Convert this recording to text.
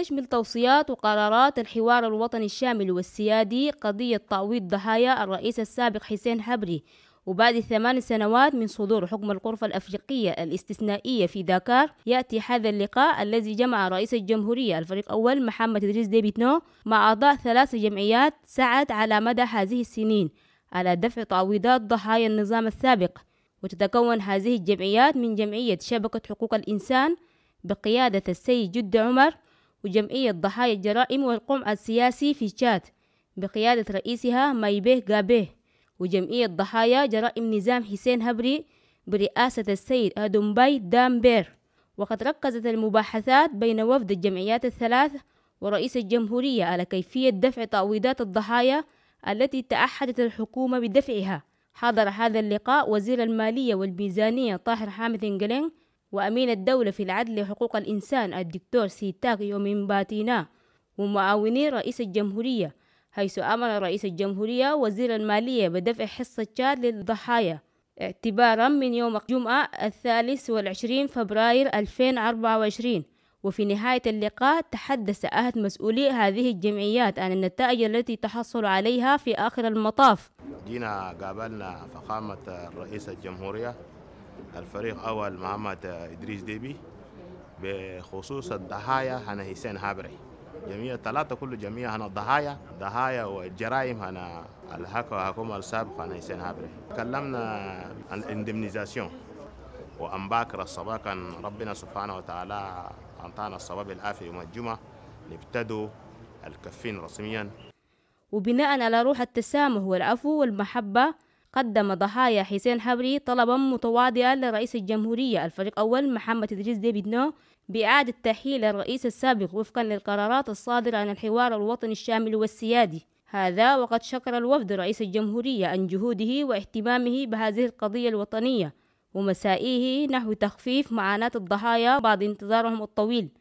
تشمل توصيات وقرارات الحوار الوطني الشامل والسيادي قضية تعويض ضحايا الرئيس السابق حسين حبري وبعد ثمان سنوات من صدور حكم القرفة الأفريقية الاستثنائية في داكار يأتي هذا اللقاء الذي جمع رئيس الجمهورية الفريق أول محمد إدريس ديبيتنو مع أعضاء ثلاث جمعيات سعت على مدى هذه السنين على دفع تعويضات ضحايا النظام السابق وتتكون هذه الجمعيات من جمعية شبكة حقوق الإنسان بقيادة السيد جد عمر وجمعية ضحايا الجرائم والقمع السياسي في تشاد بقيادة رئيسها مايبيه غابيه وجمعية ضحايا جرائم نظام حسين هبري برئاسة السيد أدومباي دامبير وقد ركزت المباحثات بين وفد الجمعيات الثلاث ورئيس الجمهورية على كيفية دفع تعويضات الضحايا التي تعهدت الحكومة بدفعها حضر هذا اللقاء وزير المالية والميزانية طاهر حامد انجلين وأمين الدولة في العدل وحقوق الإنسان الدكتور سيتاك باتينا ومعاوني رئيس الجمهورية حيث أمر رئيس الجمهورية وزير المالية بدفع حصة شاد للضحايا اعتبارا من يوم الجمعة الثالث والعشرين فبراير 2024 وفي نهاية اللقاء تحدث أحد مسؤولي هذه الجمعيات عن النتائج التي تحصل عليها في آخر المطاف جينا قابلنا فخامة رئيس الجمهورية الفريق أول محمد إدريس ديبي بخصوص الضحايا أنا حسين هابري جميع الثلاثة كل جميع أنا الضحايا ضحايا والجرائم أنا الحكم الحكومة السابق أنا حسين هابري تكلمنا عن الاندمنيزاسيون وأن باكر الصباح كان ربنا سبحانه وتعالى أعطانا الصباح بالعافية يوم الجمعة نبتدوا الكفين رسميا وبناء على روح التسامح والعفو والمحبة قدم ضحايا حسين حبري طلبا متواضعا لرئيس الجمهورية الفريق أول محمد إدريس ديفيد نو بإعادة تحييل الرئيس السابق وفقا للقرارات الصادرة عن الحوار الوطني الشامل والسيادي هذا وقد شكر الوفد رئيس الجمهورية عن جهوده واهتمامه بهذه القضية الوطنية ومسائيه نحو تخفيف معاناة الضحايا بعد انتظارهم الطويل